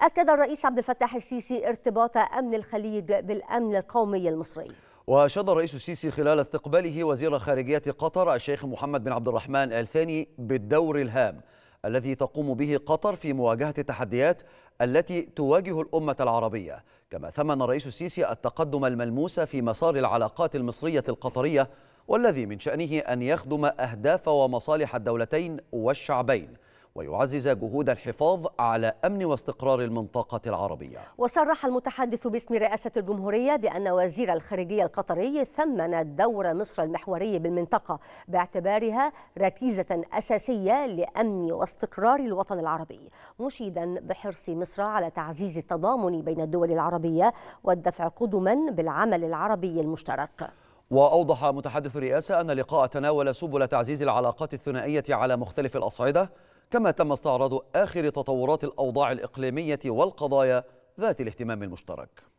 أكد الرئيس عبد الفتاح السيسي ارتباط أمن الخليج بالأمن القومي المصري وأشاد الرئيس السيسي خلال استقباله وزير خارجية قطر الشيخ محمد بن عبد الرحمن آل ثاني بالدور الهام الذي تقوم به قطر في مواجهة التحديات التي تواجه الأمة العربية كما ثمن الرئيس السيسي التقدم الملموس في مسار العلاقات المصرية القطرية والذي من شأنه أن يخدم أهداف ومصالح الدولتين والشعبين ويعزز جهود الحفاظ على أمن واستقرار المنطقة العربية وصرح المتحدث باسم رئاسة الجمهورية بأن وزير الخارجية القطري ثمن دور مصر المحوري بالمنطقة باعتبارها ركيزة أساسية لأمن واستقرار الوطن العربي مشيدا بحرص مصر على تعزيز التضامن بين الدول العربية والدفع قدما بالعمل العربي المشترك وأوضح متحدث الرئاسة أن اللقاء تناول سبل تعزيز العلاقات الثنائية على مختلف الأصعدة كما تم استعراض آخر تطورات الأوضاع الإقليمية والقضايا ذات الاهتمام المشترك